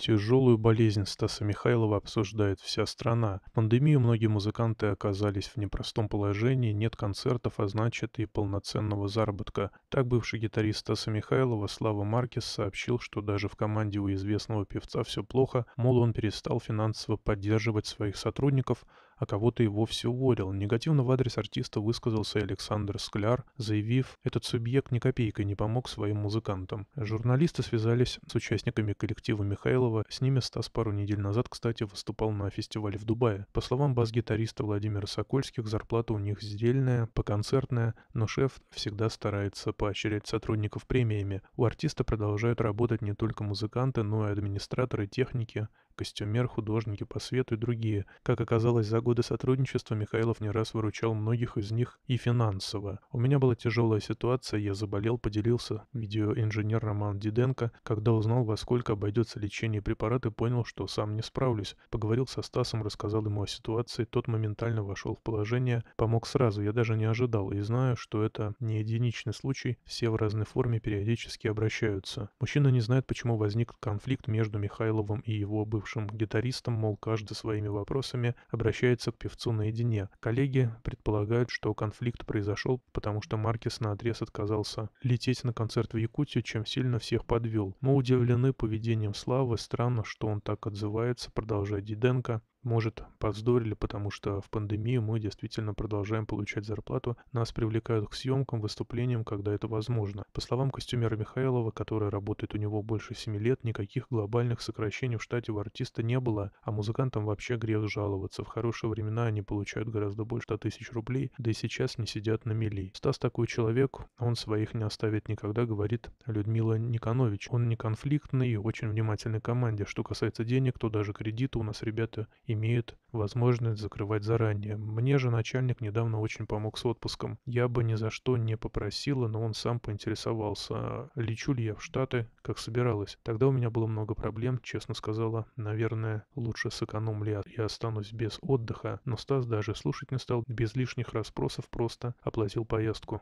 Тяжелую болезнь Стаса Михайлова обсуждает вся страна. В пандемию многие музыканты оказались в непростом положении, нет концертов, а значит и полноценного заработка. Так бывший гитарист Стаса Михайлова Слава Маркес сообщил, что даже в команде у известного певца все плохо, мол он перестал финансово поддерживать своих сотрудников, а кого-то и вовсе уволил. Негативно в адрес артиста высказался Александр Скляр, заявив, этот субъект ни копейкой не помог своим музыкантам. Журналисты связались с участниками коллектива Михайлова, с ними Стас пару недель назад, кстати, выступал на фестивале в Дубае. По словам бас-гитариста Владимира Сокольских, зарплата у них сдельная, поконцертная, но шеф всегда старается поощрять сотрудников премиями. У артиста продолжают работать не только музыканты, но и администраторы техники костюмер, художники по свету и другие. Как оказалось, за годы сотрудничества Михайлов не раз выручал многих из них и финансово. У меня была тяжелая ситуация, я заболел, поделился видеоинженер Роман Диденко. Когда узнал, во сколько обойдется лечение препараты, понял, что сам не справлюсь. Поговорил со Стасом, рассказал ему о ситуации, тот моментально вошел в положение, помог сразу, я даже не ожидал, и знаю, что это не единичный случай, все в разной форме периодически обращаются. Мужчина не знает, почему возник конфликт между Михайловым и его бывшим уставшим гитаристом, мол, каждый своими вопросами обращается к певцу наедине. Коллеги предполагают, что конфликт произошел, потому что Маркис на наотрез отказался лететь на концерт в Якутию, чем сильно всех подвел. Мы удивлены поведением Славы, странно, что он так отзывается, продолжает Диденко. Может, повздорили, потому что в пандемию мы действительно продолжаем получать зарплату, нас привлекают к съемкам, выступлениям, когда это возможно. По словам костюмера Михайлова, который работает у него больше 7 лет, никаких глобальных сокращений в штате у артиста не было, а музыкантам вообще грех жаловаться. В хорошие времена они получают гораздо больше 100 тысяч рублей, да и сейчас не сидят на мели. Стас такой человек, он своих не оставит никогда, говорит Людмила Никонович. Он не конфликтный и очень внимательный команде. Что касается денег, то даже кредиты у нас ребята имеют возможность закрывать заранее. Мне же начальник недавно очень помог с отпуском. Я бы ни за что не попросила, но он сам поинтересовался, лечу ли я в Штаты, как собиралась. Тогда у меня было много проблем, честно сказала, наверное, лучше сэкономлю я, останусь без отдыха. Но Стас даже слушать не стал, без лишних расспросов просто оплатил поездку.